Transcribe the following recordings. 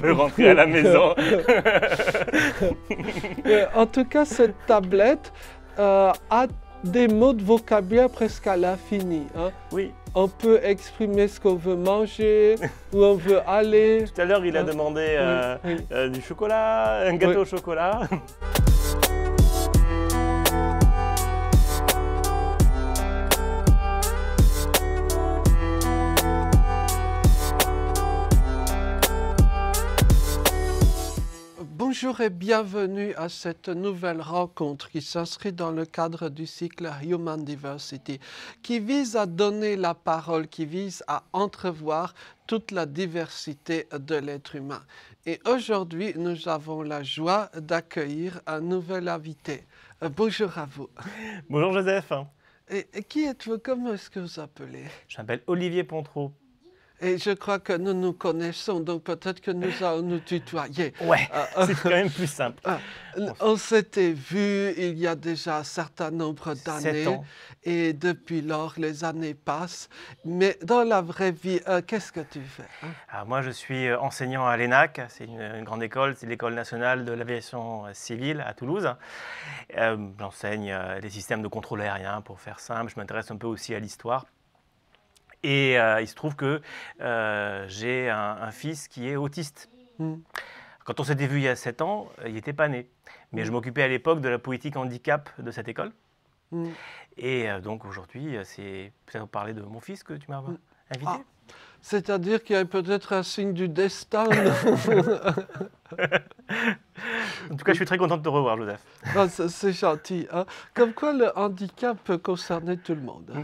peut rentrer à la maison. en tout cas, cette tablette euh, a des mots de vocabulaire presque à l'infini. Hein. Oui. On peut exprimer ce qu'on veut manger, où on veut aller. Tout à l'heure, il a hein. demandé euh, euh, du chocolat, un gâteau au chocolat. Bonjour et bienvenue à cette nouvelle rencontre qui s'inscrit dans le cadre du cycle Human Diversity, qui vise à donner la parole, qui vise à entrevoir toute la diversité de l'être humain. Et aujourd'hui, nous avons la joie d'accueillir un nouvel invité. Euh, bonjour à vous. Bonjour Joseph. Et, qui êtes-vous Comment est-ce que vous appelez Je m'appelle Olivier Pontreau. Et je crois que nous nous connaissons, donc peut-être que nous allons nous tutoyer. Ouais, euh, c'est quand même plus simple. Euh, on s'était vu il y a déjà un certain nombre d'années. Et depuis lors, les années passent. Mais dans la vraie vie, euh, qu'est-ce que tu fais hein ah, Moi, je suis enseignant à l'ENAC. C'est une, une, grande école, c'est l'École nationale de l'aviation civile à Toulouse. J'enseigne les systèmes de contrôle aérien, pour faire simple. Je m'intéresse un peu aussi à l'histoire et euh, il se trouve que euh, j'ai un, fils qui est autiste. Hmm. Quand on s'était vu il y a 7 ans, euh, il n'était pas né. Mais hmm. je m'occupais à l'époque de la politique handicap de cette école. Hmm. Et donc aujourd'hui, c'est peut-être parler de mon fils que tu m'as invité. Ah. C'est-à-dire qu'il y a peut-être un signe du destin. en tout cas, je suis très content de te revoir, Joseph. Ah, c'est gentil. Hein. Comme quoi, le handicap concernait tout le monde. Hein.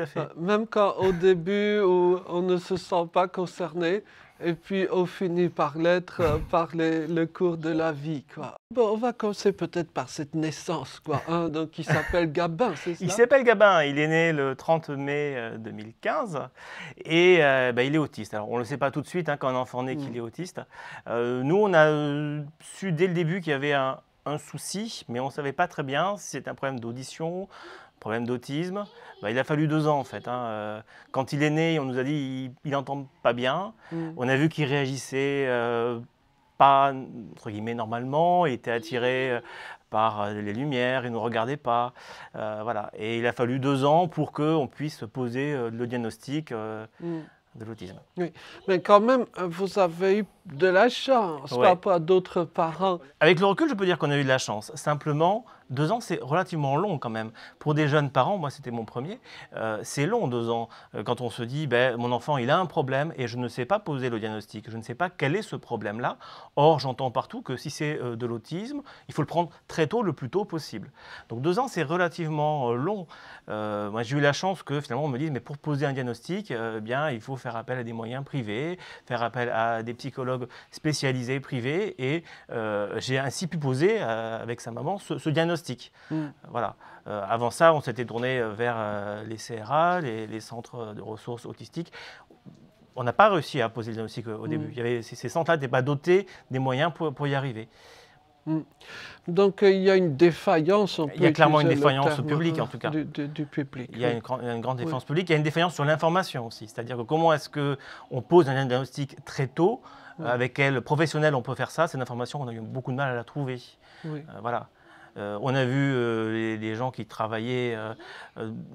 Euh, même quand au début on ne se sent pas concerné, et puis on finit par l'être euh, par le cours de la vie. Quoi. Bon, on va commencer peut-être par cette naissance, quoi, hein, donc, qui s'appelle Gabin, c'est ça Il s'appelle Gabin, il est né le 30 mai 2015 euh, et bah, il est autiste. Alors, on ne le sait pas tout de suite hein, quand un enfant naît qu'il mm. est autiste. nous, on a su dès le début qu'il y avait un, un souci, mais on ne savait pas très bien si c'est un problème d'audition, problème d'autisme. Bah, il a fallu deux ans en fait. Hein. Euh, quand il est né, on nous a dit il n'entend pas bien. Mm. On a vu qu'il réagissait euh, pas entre guillemets normalement. Il était attiré euh, par les lumières, il ne regardait pas. voilà. Et il a fallu deux ans pour qu'on puisse poser le diagnostic. Mm. de l'autisme. Oui, mais quand même, vous avez eu de la chance pas d'autres parents. Avec le recul, je peux dire qu'on a eu de la chance. Simplement, deux ans, c'est relativement long quand même. Pour des jeunes parents, moi c'était mon premier, euh, c'est long deux ans. Euh, quand on se dit, ben, mon enfant, il a un problème et je ne sais pas poser le diagnostic, je ne sais pas quel est ce problème-là. Or, j'entends partout que si c'est euh, de l'autisme, il faut le prendre très tôt, le plus tôt possible. Donc deux ans, c'est relativement long. moi, j'ai eu la chance que finalement on me dise, mais pour poser un diagnostic, eh bien, il faut faire appel à des moyens privés, faire appel à des psychologues spécialisé, privé, et euh, j'ai ainsi pu poser euh, avec sa maman ce, diagnostic. Mm. Voilà. Euh, avant ça, on s'était tourné vers les CRA, les, les centres de ressources autistiques on n'a pas réussi à poser le diagnostic au mm. début. Il y avait, ces, centres-là n'étaient pas dotés des moyens pour, y arriver. Mm. Donc il y a une défaillance. il y a clairement une défaillance publique en tout cas. Du, du, public. Il y a une, grande défaillance publique. Il y a une défaillance sur l'information aussi. C'est-à-dire que comment est-ce qu'on pose un diagnostic très tôt euh, avec quel professionnel on peut faire ça. C'est une information qu'on a eu beaucoup de mal à la trouver. Euh, voilà. Euh, on a vu des les, gens qui travaillaient,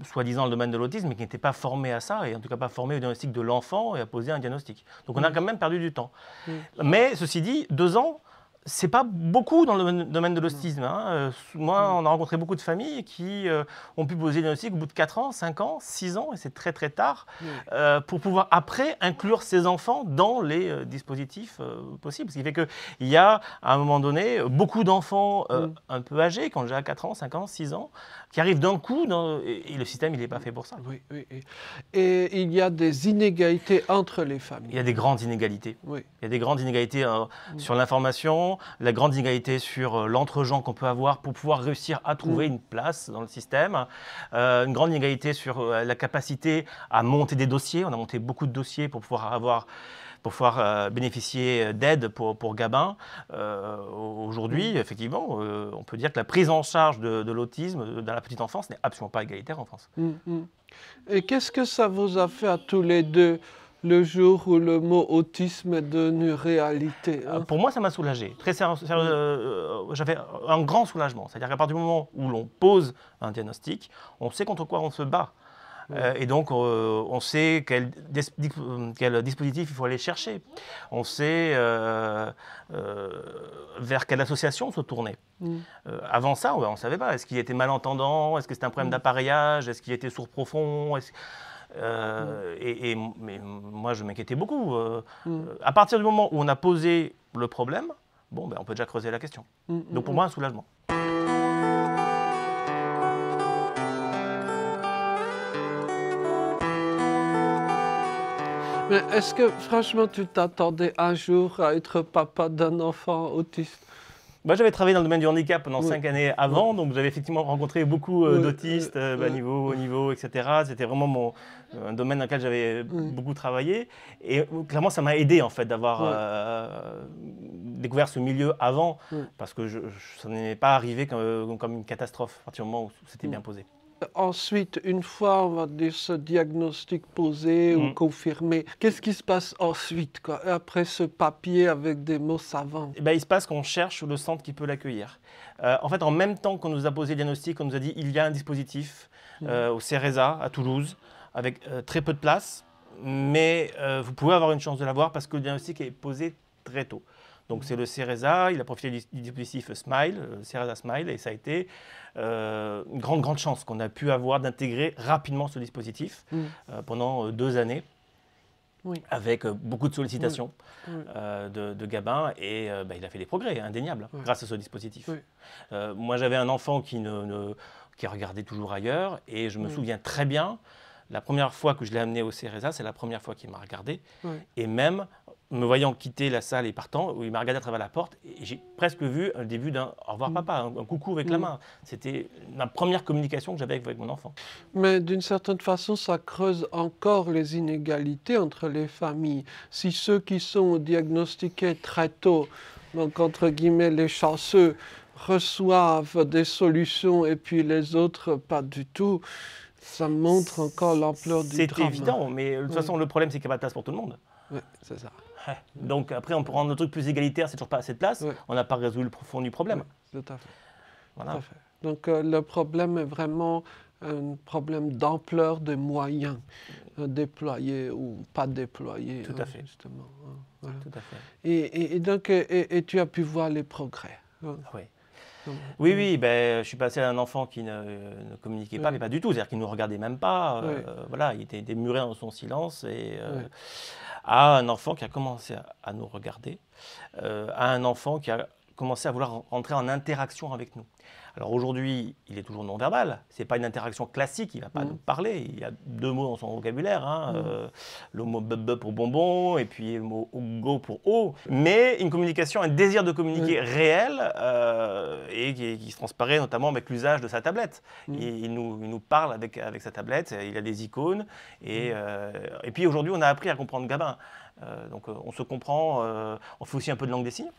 soi-disant, dans le domaine de l'autisme, mais qui n'étaient pas formés à ça, et en tout cas pas formés au diagnostic de l'enfant et à poser un diagnostic. Donc on a mm. quand même perdu du temps. Mm. Mais ceci dit, deux ans, c'est pas beaucoup dans le domaine de l'autisme. Hein. Euh, moi, mm. on a rencontré beaucoup de familles qui euh, ont pu poser des diagnostic au bout de 4 ans, 5 ans, 6 ans, et c'est très très tard, mm. euh, pour pouvoir après inclure ces enfants dans les dispositifs possibles. Ce qui fait qu'il y a, à un moment donné, beaucoup d'enfants mm. un peu âgés, quand j'ai 4 ans, 5 ans, 6 ans, qui arrive d'un coup, et, le système, il n'est pas fait pour ça. Oui, oui, Et il y a des inégalités entre les familles. Il y a des grandes inégalités. Oui. Il y a des grandes inégalités euh, mm. sur l'information, la grande inégalité sur euh, l'entre-gens qu'on peut avoir pour pouvoir réussir à trouver mm. une place dans le système, euh, une grande inégalité sur la capacité à monter des dossiers. On a monté beaucoup de dossiers pour pouvoir avoir pour pouvoir euh, bénéficier d'aide pour, pour Gabin. Euh, aujourd'hui, effectivement, euh, on peut dire que la prise en charge de, l'autisme dans la petite enfance n'est absolument pas égalitaire en France. Mm, mm. Et qu'est-ce que ça vous a fait à tous les deux le jour où le mot autisme est devenu réalité. Hein pour moi, ça m'a soulagé. J'avais un grand soulagement. C'est-à-dire qu'à partir du moment où l'on pose un diagnostic, on sait contre quoi on se bat. Euh, et donc, euh, on sait quel, dispositif il faut aller chercher. On sait euh, vers quelle association se tourner. Mm. avant ça, on ne savait pas. Est-ce qu'il était malentendant Est-ce que c'était un problème mm. d'appareillage Est-ce qu'il était sourd profond mm. et, et mais moi, je m'inquiétais beaucoup. À partir du moment où on a posé le problème, bon, ben, on peut déjà creuser la question. Donc pour moi, un soulagement. est-ce que franchement tu t'attendais un jour à être papa d'un enfant autiste Bah j'avais travaillé dans le domaine du handicap pendant cinq années avant, donc j'avais effectivement rencontré beaucoup euh, d'autistes, euh, euh bah, niveau, haut niveau, etc. C'était vraiment mon, euh, un domaine dans lequel j'avais beaucoup travaillé. Et clairement, ça m'a aidé, en fait, d'avoir découvert ce milieu avant, parce que ça n'est pas arrivé comme, comme, une catastrophe, à partir du moment où c'était bien posé. Ensuite, une fois on va ce diagnostic posé ou mm. confirmé, qu'est-ce qui se passe ensuite quoi, Après ce papier avec des mots savants eh ben, Il se passe qu'on cherche le centre qui peut l'accueillir. Euh, en fait, en même temps qu'on nous a posé le diagnostic, on nous a dit il y a un dispositif mm. euh, au CERESA à Toulouse avec euh, très peu de place, mais vous pouvez avoir une chance de l'avoir parce que le diagnostic est posé très tôt. Donc c'est le CERESA, il a profité du, dispositif Smile, euh, CERESA Smile, et ça a été euh, une grande, grande chance qu'on a pu avoir d'intégrer rapidement ce dispositif mm. euh, pendant deux années. avec beaucoup de sollicitations mm. de, Gabin et bah, il a fait des progrès hein, indéniables grâce à ce dispositif. moi j'avais un enfant qui, qui regardait toujours ailleurs et je me mm. souviens très bien la première fois que je l'ai amené au CRSA, c'est la première fois qu'il m'a regardé. Et même, me voyant quitter la salle et partant, où il m'a regardé à travers la porte, j'ai presque vu le début d'un au revoir mm. papa, un, coucou avec la mm. main. C'était ma première communication que j'avais avec, avec, mon enfant. Mais d'une certaine façon, ça creuse encore les inégalités entre les familles. Si ceux qui sont diagnostiqués très tôt, donc entre guillemets les chanceux, reçoivent des solutions et puis les autres pas du tout, ça montre encore l'ampleur du drame. C'est évident, mais euh, de toute façon, le problème, c'est qu'il n'y a pas de place pour tout le monde. Oui, c'est ça. Donc après, on peut rendre le truc plus égalitaire, c'est toujours pas assez de place. On n'a pas résolu le profond du problème. tout à fait. Voilà. Donc euh, le problème est vraiment un problème d'ampleur des moyens euh, déployés ou pas déployés. Tout à fait. Justement. Hein, et, donc, et, tu as pu voir les progrès. Hein. Ah oui oui, euh, oui, ben, euh, je suis passé à un enfant qui ne, euh, communiquait pas, mais pas du tout, c'est-à-dire qu'il ne nous regardait même pas, voilà, il était démuré dans son silence, et à un enfant qui a commencé à, à nous regarder, à un enfant qui a commencé à vouloir rentrer en interaction avec nous. Alors aujourd'hui, il est toujours non-verbal. Ce n'est pas une interaction classique, il va pas mm. nous parler. Il y a deux mots dans son vocabulaire, hein. mm. euh, le mot bub pour bonbon et puis le mot go pour haut. Mais une communication, un désir de communiquer mm. réel euh, et qui, se transparaît notamment avec l'usage de sa tablette. Il, nous, parle avec, sa tablette, il a des icônes. Et, euh, et puis aujourd'hui, on a appris à comprendre Gabin. donc on se comprend, on fait aussi un peu de langue des signes.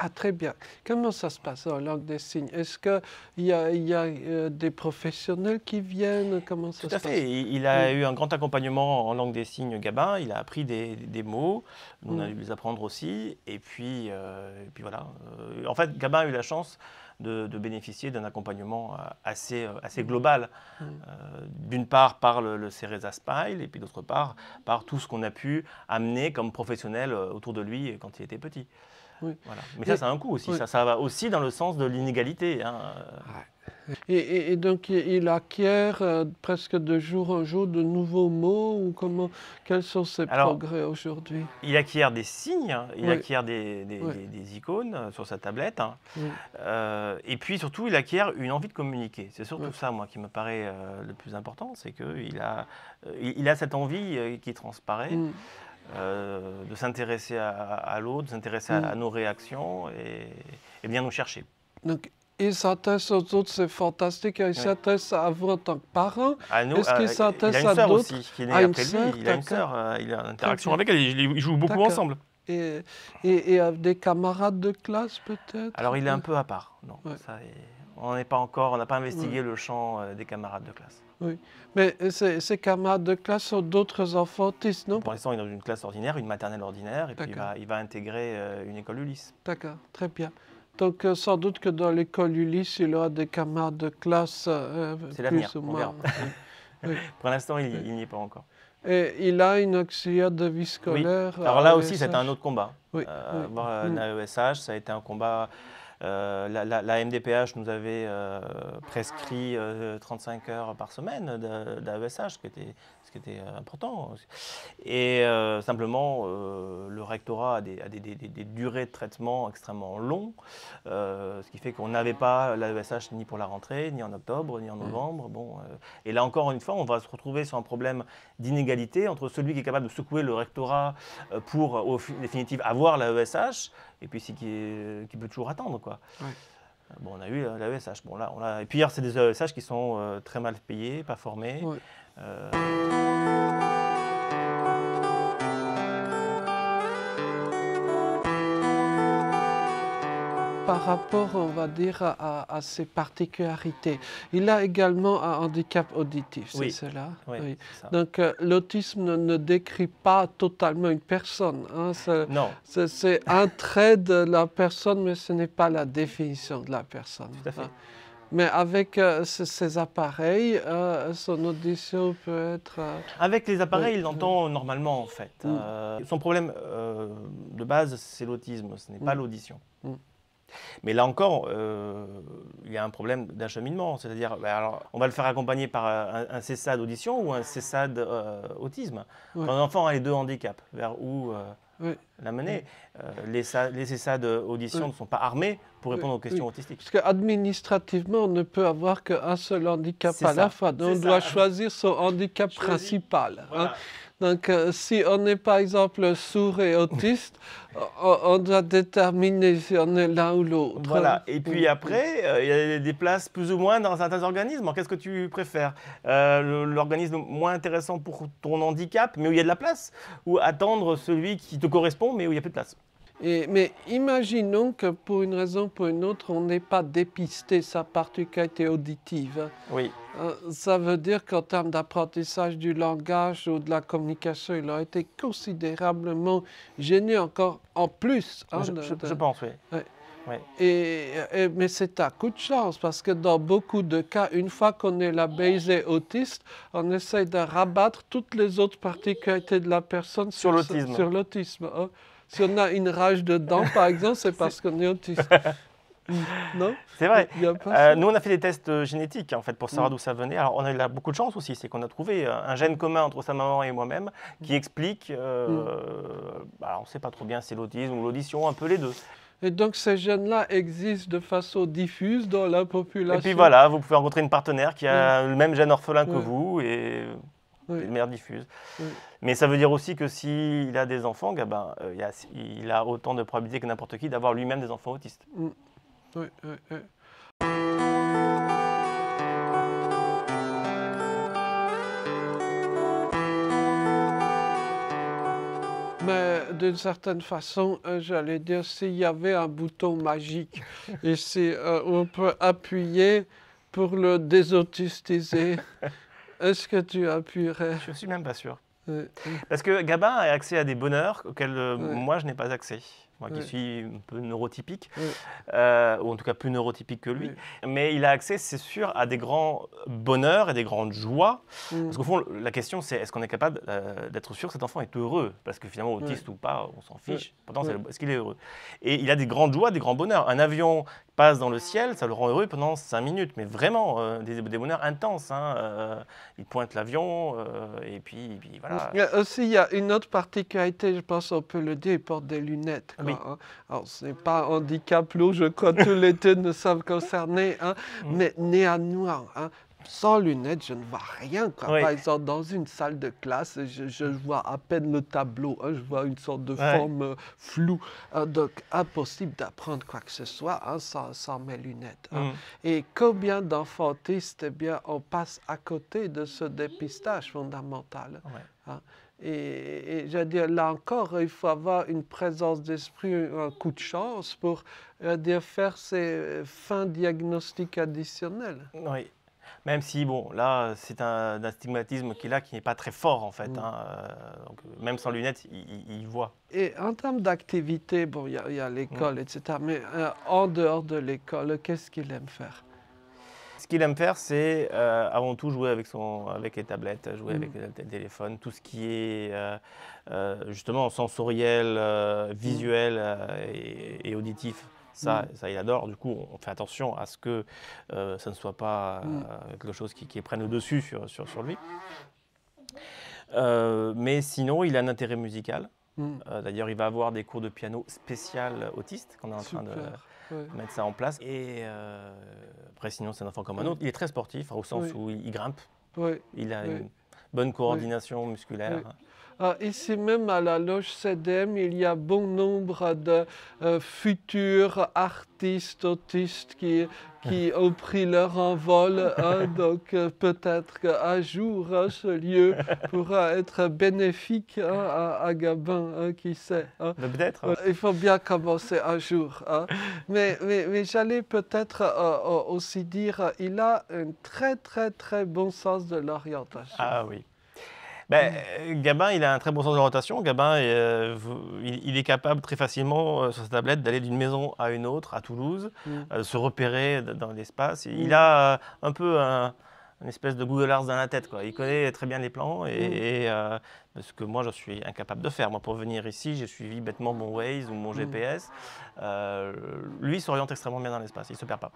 Ah, très bien. Comment ça se passe en langue des signes Est-ce qu'il y a, euh, des professionnels qui viennent Comment ça Tout à Il, a eu un grand accompagnement en langue des signes Gabin. Il a appris des, mots. Nous, on a mm. dû les apprendre aussi. Et puis, euh, puis voilà. Euh, en fait, Gabin a eu la chance de, bénéficier d'un accompagnement assez, global. Mm. D'une part par le, le Ceresa Spile et puis d'autre part par tout ce qu'on a pu amener comme professionnel autour de lui quand il était petit. Mais ça, ça a un coût aussi. Ça, ça va aussi dans le sens de l'inégalité. Hein. Et, donc, il acquiert euh, presque de jour en jour de nouveaux mots ou comment, Quels sont ses progrès aujourd'hui Il acquiert des signes, hein. il acquiert des, des, icônes euh, sur sa tablette. Hein. Euh, et puis, surtout, il acquiert une envie de communiquer. C'est surtout ça, moi, qui me paraît le plus important. C'est qu'il a, il, a cette envie qui transparaît. Mm. Euh, de s'intéresser à, l'autre, de s'intéresser à, mm. nos réactions et, bien nous chercher. Donc, il s'intéresse aux autres, c'est fantastique. il s'intéresse à vous en tant que parent, Est-ce qu'il euh, s'intéresse à d'autres Il a une sœur aussi Il a ah, une sœur, il a une euh, interaction avec elle. Ils, jouent beaucoup ensemble. Et, et, des camarades de classe peut-être Alors il est un peu à part. Non, on n'est pas encore, on n'a pas investigué le champ des camarades de classe. Oui, mais euh, ces, camarades de classe sont d'autres enfants autistes, non Pour l'instant, il est dans une classe ordinaire, une maternelle ordinaire, et puis il va, intégrer euh, une école Ulysse. D'accord, très bien. Donc euh, sans doute que dans l'école Ulysse, il aura des camarades de classe euh, plus ou moins. Pour l'instant, il n'y est pas encore. Et il a une auxiliaire de vie scolaire. Oui. Alors là aussi, c'est un e autre combat. Oui. Avoir mm. un AESH, ça a été un combat euh, la, MDPH nous avait euh, prescrit 35 euh, heures par semaine d'AESH, ce qui était, important. Et simplement, le rectorat a, des, durées de traitement extrêmement longues, ce qui fait qu'on n'avait pas l'AESH ni pour la rentrée, ni en octobre, ni en mmh. novembre. Bon, et là encore une fois, on va se retrouver sur un problème d'inégalité entre celui qui est capable de secouer le rectorat pour, au définitive, avoir l'AESH, et puis c'est qui, qui, peut toujours attendre. Quoi. Bon, on a eu euh, l'AESH. Bon, là, on a... Et puis hier, c'est des AESH qui sont euh, très mal payés, pas formés. Euh, par rapport, on va dire, à, ses particularités. Il a également un handicap auditif, c'est cela Oui. Donc euh, l'autisme ne, décrit pas totalement une personne. Hein. Non. C'est un trait de la personne, mais ce n'est pas la définition de la personne. Hein. Mais avec ses euh, ces appareils, euh, son audition peut être... Avec les appareils, il entend normalement en fait. son problème de base, c'est l'autisme, ce n'est pas mm. l'audition. Mm. Mais là encore, euh, il y a un problème d'acheminement. C'est-à-dire, ben on va le faire accompagner par euh, un, Cessade d'audition audition ou un CESAD euh, autisme. Un enfant a les deux handicaps, vers où l'amener les, les, CESAD audition ne sont pas armés pour répondre aux questions autistiques. Parce qu'administrativement, on ne peut avoir qu'un seul handicap à la fois. Donc on doit choisir son handicap principal. Hein. Donc, euh, si on est par exemple sourd et autiste, on doit déterminer si on est l'un ou l'autre. Voilà. Et puis après, euh, il y a des places plus ou moins dans certains organismes. Qu'est-ce que tu préfères euh, L'organisme moins intéressant pour ton handicap, mais où il y a de la place Ou attendre celui qui te correspond, mais où il n'y a plus de place mais imaginons que pour une raison ou pour une autre, on n'ait pas dépisté sa particularité auditive. Oui. Euh, ça veut dire qu'en termes d'apprentissage du langage ou de la communication, il aurait été considérablement gêné encore en plus. Hein, je, pense, oui. mais c'est à coup de chance, parce que dans beaucoup de cas, une fois qu'on est labellisé autiste, on essaye de rabattre toutes les autres particularités de la personne sur, sur l'autisme. Hein si on a une rage de dents, par exemple, c'est parce qu'on est autiste. Non C'est vrai. Euh, nous, on a fait des tests euh, génétiques, en fait, pour savoir mm. d'où ça venait. Alors, on a eu beaucoup de chance aussi, c'est qu'on a trouvé euh, un gène commun entre sa maman et moi-même qui explique, mm. bah, on ne sait pas trop bien si c'est l'autisme ou l'audition, un peu les deux. Et donc ces gènes-là existent de façon diffuse dans la population. Et puis voilà, vous pouvez rencontrer une partenaire qui a mm. le même gène orphelin que vous et oui. mère diffuse. Mais ça veut dire aussi que s'il a des enfants, ben, il, a, autant de probabilités que n'importe qui d'avoir lui-même des enfants autistes. Mm. Oui, oui, oui. Mais d'une certaine façon, euh, j'allais dire, s'il y avait un bouton magique, et si euh, on peut appuyer pour le désautistiser. Est-ce que tu appuierais Je suis même pas sûr. Parce que Gabin a accès à des bonheurs auxquels euh, moi je n'ai pas accès moi qui suis un peu neurotypique, euh, ou en tout cas plus neurotypique que lui. Mais il a accès, c'est sûr, à des grands bonheurs et des grandes joies. Parce qu'au fond, la question, c'est est-ce qu'on est capable euh, d'être sûr que cet enfant est heureux Parce que finalement, autiste ou pas, on s'en fiche. Pourtant, est-ce qu'il est heureux Et il a des grandes joies, des grands bonheurs. Un avion passe dans le ciel, ça le rend heureux pendant cinq minutes, mais vraiment euh, des, des, bonheurs intenses. Hein, il pointe l'avion et, puis, voilà. aussi, il y a une autre particularité, je pense on peut le dire, il porte des lunettes. Hein. ce n'est pas handicap lourd, je crois que tous les deux nous sommes concernés, hein. Mm. mais néanmoins, hein, sans lunettes, je ne vois rien. Quoi. Par exemple, dans une salle de classe, je, mm. vois à peine le tableau. Hein. je vois une sorte de forme euh, floue. Hein. donc, impossible d'apprendre quoi que ce soit sans, mes lunettes. Mm. Et combien d'enfantistes eh bien, on passe à côté de ce dépistage fondamental et, là encore, il faut avoir une présence d'esprit, un coup de chance pour faire ces fins diagnostiques additionnels. Oui, même si, bon, là, c'est un, astigmatisme stigmatisme qui qui n'est pas très fort, en fait. Mm. Hein, euh, euh, même sans lunettes, il, voit. Et en termes d'activité, bon, il y a, l'école, mm. etc. Mais euh, en dehors de l'école, qu'est-ce qu'il aime faire ce qu'il aime faire, c'est euh, avant tout jouer avec, son, avec les tablettes, jouer mm. avec le téléphone, tout ce qui est euh, euh, justement sensoriel, visuel mm. et, auditif. Ça, mm. ça, il adore. Du coup, on fait attention à ce que ça ne soit pas quelque chose qui, prenne au dessus sur, sur, lui. mais sinon, il a un intérêt musical. D'ailleurs, il va avoir des cours de piano spécial autiste qu'on est en train de mettre ça en place. Et euh, après, sinon, c'est un enfant comme un autre. Il est très sportif, hein, au sens où il grimpe. Il a une bonne coordination musculaire. Ah, ici même à la loge CDM, il y a bon nombre de euh, futurs artistes, autistes qui, qui ont pris leur envol. Hein, donc euh, peut-être qu'un jour, hein, ce lieu pourra être bénéfique hein, à, Gabin, qui sait. Peut-être. Euh, il faut bien commencer un jour. Mais, mais, mais j'allais peut-être aussi dire, il a un très très très bon sens de l'orientation. Ah oui. Ben, mm. euh, Gabin, il a un très bon sens de l'orientation. Gabin, euh, il, est capable très facilement euh, sur sa tablette d'aller d'une maison à une autre, à Toulouse, mm. se repérer dans l'espace. Mm. Il a un peu un, une espèce de Google Earth dans la tête. Quoi. Il connaît très bien les plans et, ce que moi je suis incapable de faire. Moi pour venir ici, j'ai suivi bêtement mon Waze ou mon GPS. Euh, lui s'oriente extrêmement bien dans l'espace, il ne se perd pas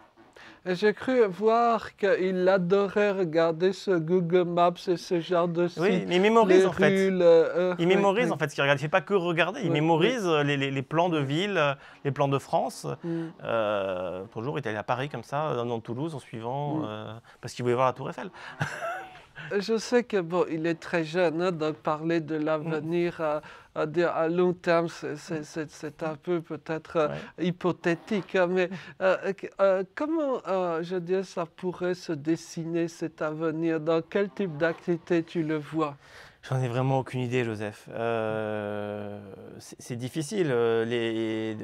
j'ai cru voir qu'il adorait regarder ce Google Maps et ce genre de sites. Oui, il mémorise en fait. il mémorise en fait ce qu'il regarde. Il ne fait pas que regarder. Il mémorise les, plans de ville, les plans de France. Mm. Euh, toujours, il est allé à Paris comme ça, euh, dans, Toulouse, en suivant, mm. euh, parce qu'il voulait voir la Tour Eiffel. je sais que bon, il est très jeune, de hein, donc parler de l'avenir. Euh, à long terme, c'est un peu peut-être euh, hypothétique, hein, mais euh, euh, comment, je dirais, ça pourrait se dessiner cet avenir Dans quel type d'activité tu le vois J'en ai vraiment aucune idée, Joseph. c'est difficile. Les,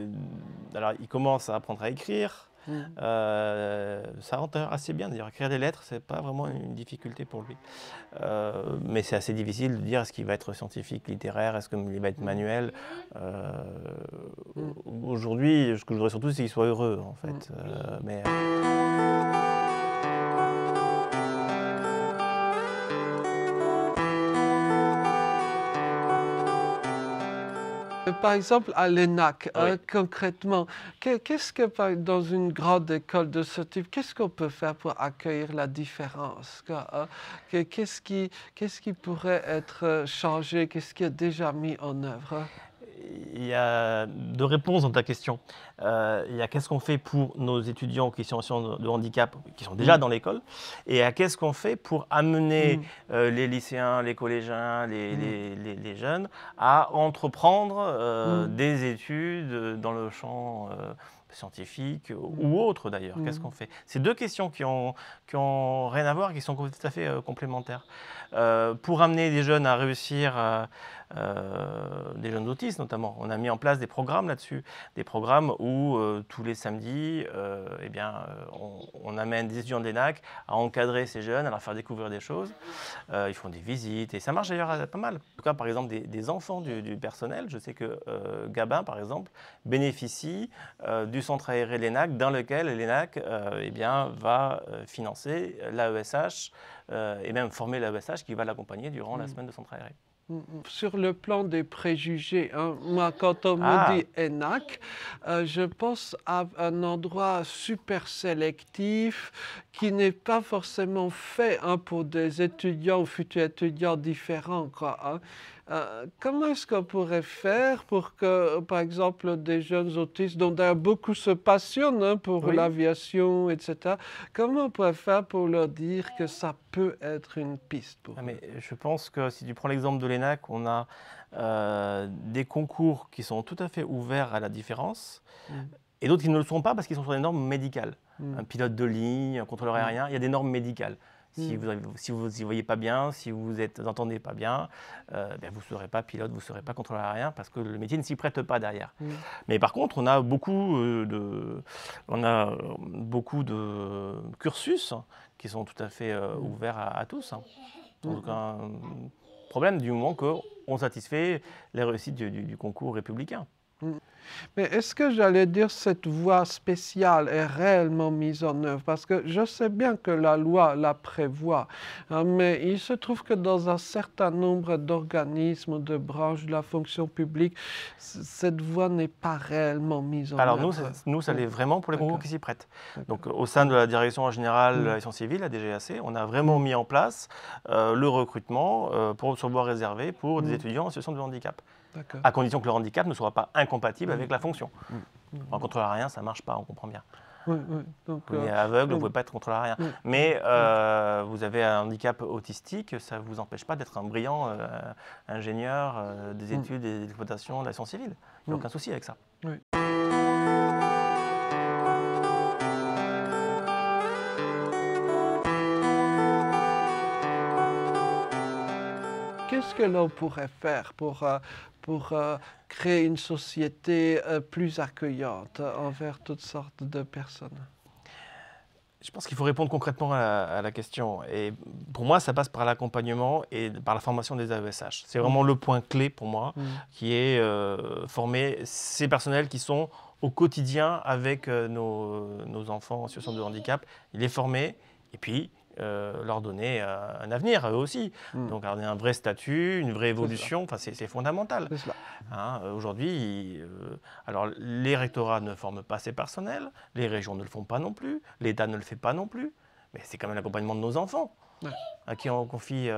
alors, il commence à apprendre à écrire. Mm. Euh, ça rentre assez bien, d'ailleurs. Écrire des lettres, c'est pas vraiment une difficulté pour lui. Euh, mais c'est assez difficile de dire est-ce qu'il va être scientifique, littéraire, est-ce qu'il va être mm. manuel. Mm. Euh, aujourd'hui, ce que je voudrais surtout, c'est qu'il soit heureux, en fait. mais, Par exemple, à l'ENAC, hein, concrètement, qu'est-ce que dans une grande école de ce type, qu'est-ce qu'on peut faire pour accueillir la différence hein? Qu'est-ce qui, qui pourrait être euh, changé Qu'est-ce qui est déjà mis en œuvre il y a deux réponses dans ta question. Euh, il y a qu'est-ce qu'on fait pour nos étudiants qui sont en sciences de handicap, qui sont déjà mm. dans l'école, et à qu'est-ce qu'on fait pour amener mm. euh, les lycéens, les collégiens, les, mm. jeunes à entreprendre euh, des études dans le champ scientifique ou autre d'ailleurs. Qu'est-ce qu'on fait C'est deux questions qui n'ont qui ont rien à voir, qui sont tout à fait complémentaires. pour amener les jeunes à réussir euh, des jeunes autistes notamment. On a mis en place des programmes là-dessus, des programmes où euh, tous les samedis, euh, eh bien, on, amène des étudiants de l'ENAC à encadrer ces jeunes, à leur faire découvrir des choses. ils font des visites et ça marche d'ailleurs pas mal. En tout cas, par exemple, des, enfants du, personnel, je sais que Gabin, par exemple, bénéficie du centre aéré l'ENAC dans lequel l'ENAC eh bien, va financer l'AESH et même former l'AESH qui va l'accompagner durant la mmh. semaine de centre aéré. Sur le plan des préjugés, hein. moi, quand on me ah. dit ENAC, euh, je pense à un endroit super sélectif qui n'est pas forcément fait hein, pour des étudiants ou futurs étudiants différents. Hein. Euh, comment est-ce qu'on pourrait faire pour que, euh, par exemple, des jeunes autistes, dont beaucoup se passionnent hein, pour l'aviation, etc., comment on pourrait faire pour leur dire que ça peut être une piste pour ah, mais Je pense que si tu prends l'exemple de l'ENAC, on a euh, des concours qui sont tout à fait ouverts à la différence. Mm. et d'autres qui ne le sont pas parce qu'ils sont sur des normes médicales. Mm. Un pilote de ligne, un contrôleur mm. aérien, il y a des normes médicales. Si, hmm. vous, si vous y voyez pas bien, si vous êtes, entendez pas bien, euh, ben, vous ne serez pas pilote, vous ne serez pas contrôleur aérien parce que le métier ne s'y prête pas derrière. Hmm. Mais par contre, on a beaucoup euh, de, on a beaucoup de cursus qui sont tout à fait euh, hmm. ouverts à, tous. Donc un problème du moment qu'on satisfait les réussites du concours républicain. Mais est-ce que j'allais dire cette voie spéciale est réellement mise en œuvre Parce que je sais bien que la loi la prévoit, hein, mais il se trouve que dans un certain nombre d'organismes, de branches de la fonction publique, cette voie n'est pas réellement mise en œuvre. Alors nous, ça l'est vraiment pour les concours qui s'y prêtent. Donc au sein de la Direction générale de mm. la civile, la DGAC, on a vraiment mm. mis en place euh, le recrutement euh, pour, sur réservé réservé pour des mm. étudiants en situation de handicap à condition que le handicap ne soit pas incompatible mmh. avec la fonction. Mmh. Mmh. En contrôle rien, ça ne marche pas, on comprend bien. Oui, oui. vous êtes euh, aveugle, vous ne pouvez pas être contrôle rien. Mais euh, vous avez un handicap autistique, ça ne vous empêche pas d'être un brillant euh, ingénieur des études et d'exploitation de la science civile. Il n'y a aucun souci avec ça. Qu'est-ce que l'on pourrait faire pour, pour euh, créer une société euh, plus accueillante envers toutes sortes de personnes je pense qu'il faut répondre concrètement à la, question. Et pour moi, ça passe par l'accompagnement et par la formation des AESH. C'est vraiment mm. le point clé pour moi, mm. qui est euh, former ces personnels qui sont au quotidien avec euh, nos, nos, enfants en situation de handicap, est formé et puis euh, leur donner euh, un avenir eux aussi. Hmm. donc Donc un vrai statut, une vraie évolution, c'est fondamental. Hein, euh, aujourd'hui, alors les rectorats ne forment pas ces personnels, les régions ne le font pas non plus, l'État ne le fait pas non plus, mais c'est quand même l'accompagnement de nos enfants à qui on confie.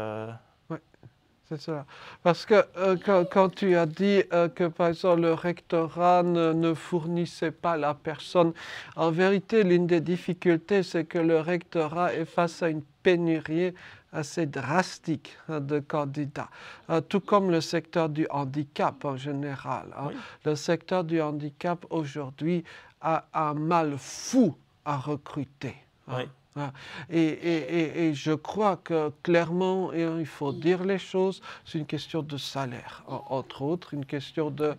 C'est cela. Parce que euh, quand, tu as dit euh, que, par exemple, le rectorat ne, fournissait pas la personne, en vérité, l'une des difficultés, c'est que le rectorat est face à une pénurie assez drastique hein, de candidats, hein, tout comme le secteur du handicap en général. Hein. Le secteur du handicap aujourd'hui a un mal fou à recruter. Oui. Ah. Et, et, et, je crois que clairement, eh, il faut dire les choses, c'est une question de salaire, entre autres, une question de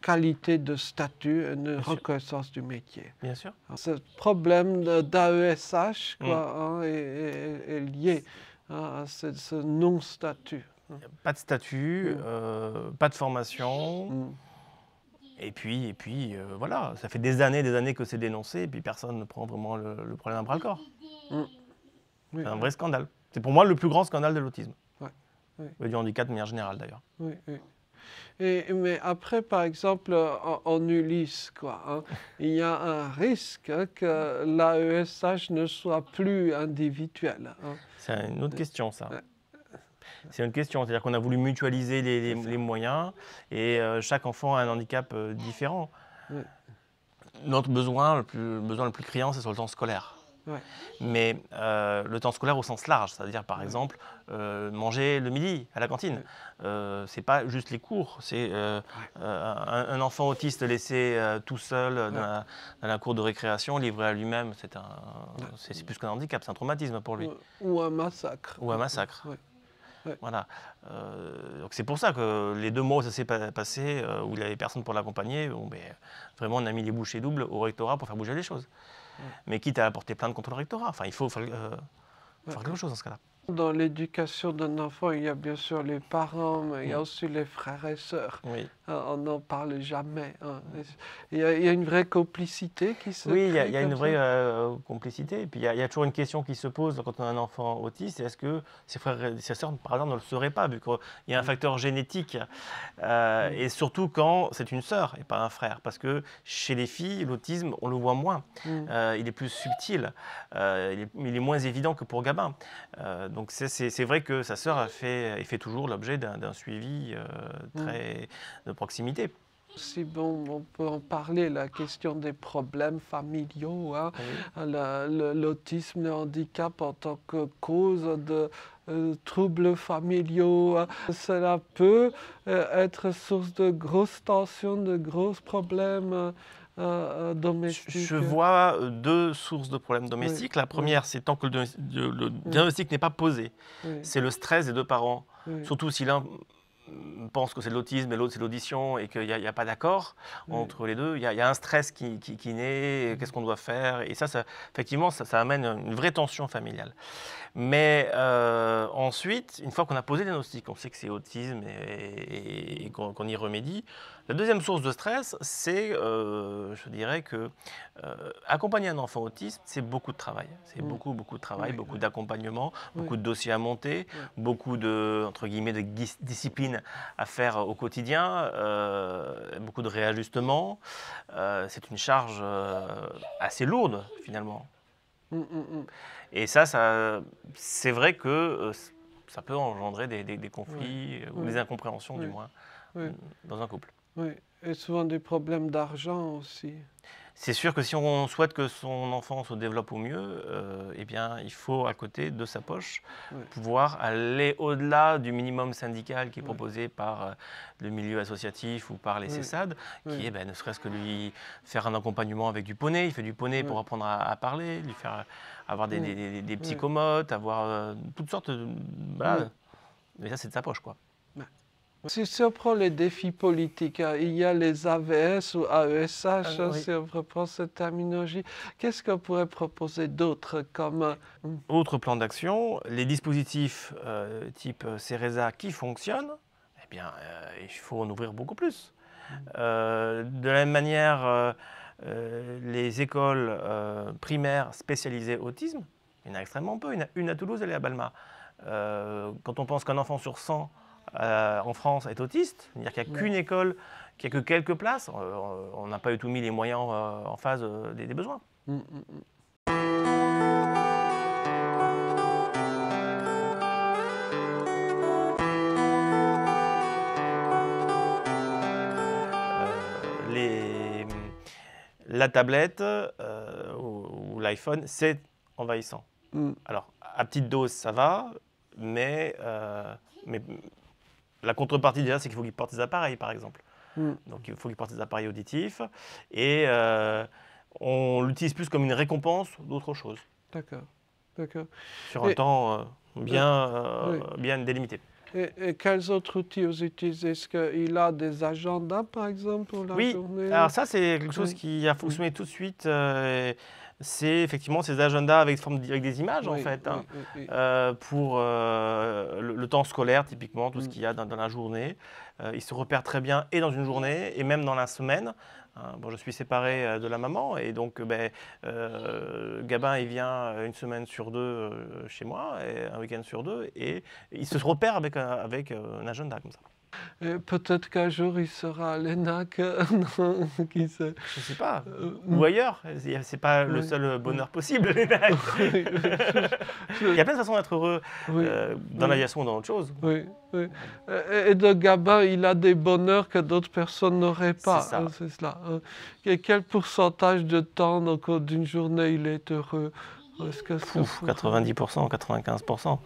qualité de statut, une de reconnaissance du métier. Bien sûr. Ah. Ce problème d'AESH e mm. hein, est, lié à ce, non-statut. Pas de statut, mm. euh, pas de formation. Mm. Et puis, et puis euh, voilà, ça fait des années des années que c'est dénoncé, et puis personne ne prend vraiment le, le problème à bras le corps. Mm. c'est un vrai scandale. C'est pour moi le plus grand scandale de l'autisme. Ouais, Du handicap de manière générale d'ailleurs. Et, mais après, par exemple, euh, en, Ulysse, quoi, hein, il y a un risque hein, que l'AESH ne soit plus individuel. Hein. C'est une autre question, ça. C'est une question, c'est-à-dire qu'on a voulu mutualiser les, moyens et euh, chaque enfant a un handicap euh, différent. Notre besoin le, plus, besoin le plus criant, c'est sur le temps scolaire. Mais euh, le temps scolaire au sens large, c'est-à-dire par exemple euh, manger le midi à la cantine. Euh, c'est pas juste les cours, c'est euh, un, enfant autiste laissé tout seul dans la, cour de récréation, livré à lui-même, c'est plus qu'un handicap, c'est un traumatisme pour lui. Ou un massacre. Ou un massacre. Voilà. c'est pour ça que les deux mois où ça s'est passé, où il n'y avait personne pour l'accompagner, ben, vraiment on a mis les bouchées doubles au rectorat pour faire bouger les choses mais quitte à apporter plainte contre le rectorat. Enfin, il faut faire, euh, faire quelque chose dans ce cas-là. Dans l'éducation d'un enfant, il y a bien sûr les parents, mais il y a mm. aussi les frères et sœurs. Oui. Euh, on n'en parle jamais. Hein. Il, y a, une vraie complicité qui se Oui, il y a, une vraie euh, complicité. Et puis il y, a, toujours une question qui se pose quand on a un enfant autiste est-ce que ses frères et ses sœurs, par exemple, ne le seraient pas, vu qu'il y a un mm. facteur génétique euh, mm. Et surtout quand c'est une sœur et pas un frère. Parce que chez les filles, l'autisme, on le voit moins. il est plus subtil. il, est, il est moins évident que pour Gabin. Euh, donc c'est vrai que sa sœur a fait, et fait toujours l'objet d'un suivi euh, mm. très de proximité. Si bon, on peut en parler, la question des problèmes familiaux, hein. ah l'autisme, le, le handicap en tant que cause de, euh, troubles familiaux. Hein. Cela peut euh, être source de grosses tensions, de gros problèmes euh, euh, Je euh. vois deux sources de problèmes domestiques. La première, c'est tant que le, diagnostic n'est pas posé. C'est le stress des deux parents. Surtout si l'un mm, pense que c'est de l'autisme et l'autre c'est l'audition et qu'il n'y a, pas d'accord entre les deux, il y, a, un stress qui, naît, qu'est-ce qu'on doit faire Et ça, effectivement, ça, amène une vraie tension familiale. Mais ensuite, une fois qu'on a posé le diagnostic, on sait que c'est autisme et, qu'on y remédie, la deuxième source de stress, c'est, euh, je dirais que euh, accompagner un enfant autiste, c'est beaucoup de travail. C'est mm. beaucoup, beaucoup de travail, beaucoup d'accompagnement, beaucoup de dossiers à monter, beaucoup de, entre guillemets, de disciplines à faire au quotidien, euh, beaucoup de réajustements. c'est une charge assez lourde, finalement. Mm, mm, Et ça, ça c'est vrai que ça peut engendrer des conflits ou des incompréhensions, du moins, dans un couple. Oui, et souvent des problèmes d'argent aussi. C'est sûr que si on souhaite que son enfant se développe au mieux, euh, eh bien, il faut à côté de sa poche pouvoir aller au-delà du minimum syndical qui est proposé par euh, le milieu associatif ou par les CSAD, qui est ben, ne serait-ce que lui faire un accompagnement avec du poney. Il fait du poney pour apprendre à, parler, lui faire avoir des, psychomotes, avoir euh, toutes sortes de. Voilà. Mais ça, c'est de sa poche, quoi. Si on prend les défis politiques. Hein, il y a les AVS ou AESH, ah hein, si on reprend cette terminologie. Qu'est-ce qu'on pourrait proposer d'autre comme... Euh, hmm? Autre plan d'action, les dispositifs euh, type euh, CERESA qui fonctionnent, eh bien, il faut en ouvrir beaucoup plus. Hmm. de la même manière, les écoles primaires spécialisées autisme, il y en a extrêmement peu. Il y en a une à Toulouse, elle est à Balma. quand on pense qu'un enfant sur 100 euh, en France est autiste. C'est-à-dire qu'il n'y a qu'une école, qu'il n'y a que quelques places. Euh, on n'a pas eu tout mis les moyens euh, en phase des, besoins. Mm, mm, mm. la tablette ou, l'iPhone, c'est envahissant. Alors, à petite dose, ça va, mais, mais la contrepartie déjà, c'est qu'il faut qu'il porte des appareils, par exemple. Hmm. Donc il faut qu'il porte des appareils auditifs. Et euh, on l'utilise plus comme une récompense d'autre chose. D'accord. D'accord. Sur un temps euh, bien, euh, bien délimité. Et, quels autres outils vous utilisez Est-ce qu'il a des agendas, par exemple, pour la oui. journée Oui, alors ça, c'est quelque chose qui a fonctionné tout de suite c'est effectivement ces agendas avec, forme, des images, en fait, hein. euh, pour euh, le, temps scolaire, typiquement, tout ce mm. qu'il y a dans, la journée. Euh, il se repère très bien et dans une journée et même dans la semaine. Hein. je suis séparé de la maman et donc ben, Gabin il vient une semaine sur deux chez moi, et un week-end sur deux, et il se repère avec, avec un agenda comme ça. Euh, peut-être qu'un jour, il sera à l'ENAC. Je ne sais pas. Euh, ou ailleurs. Ce n'est pas le seul bonheur possible, il y a plein de façons d'être heureux euh, dans l'aviation ou dans autre chose. Oui. Et de Gabin, il a des bonheurs que d'autres personnes n'auraient pas. C'est, ça. Hein. quel pourcentage de temps cours d'une journée il est heureux 90%, 95%.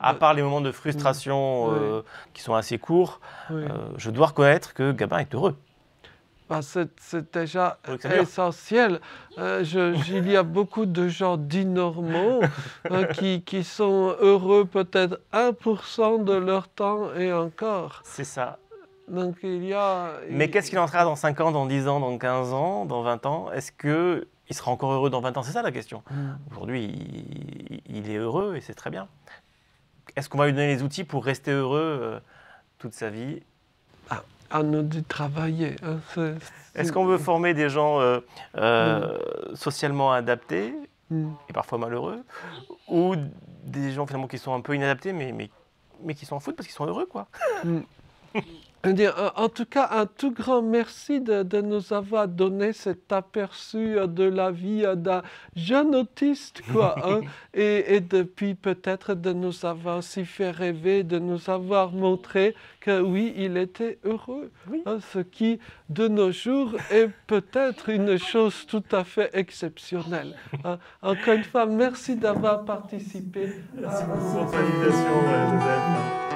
À part les moments de frustration mm. euh, qui sont assez courts, euh, je dois reconnaître que Gabin est heureux. Bah, c'est déjà essentiel. il y a beaucoup de gens dits normaux euh, qui, sont heureux peut-être 1% de leur temps et encore. C'est ça. Donc il y a... Mais qu'est-ce qu'il en sera dans 5 ans, dans 10 ans, dans 15 ans, dans 20 ans Est-ce que il sera encore heureux dans 20 ans C'est ça la question. Mm. Aujourd'hui, il, est heureux et c'est très bien. Est-ce qu'on va lui donner les outils pour rester heureux euh, toute sa vie ah, À nous de travailler. Hein, Est-ce qu'on veut former des gens euh, euh, mm. socialement adaptés mm. et parfois malheureux ou des gens finalement qui sont un peu inadaptés mais, mais, mais qui sont foutent parce qu'ils sont heureux quoi Eh en tout cas, un tout grand merci de, nous avoir donné cet aperçu euh, de la vie euh, d'un jeune autiste, quoi. Hein, et, depuis, peut-être de nous avoir aussi fait rêver, de nous avoir montré que oui, il était heureux. Hein, ce qui, de nos jours, est peut-être une chose tout à fait exceptionnelle. Hein. Encore une fois, merci d'avoir participé. Merci pour invitation, euh,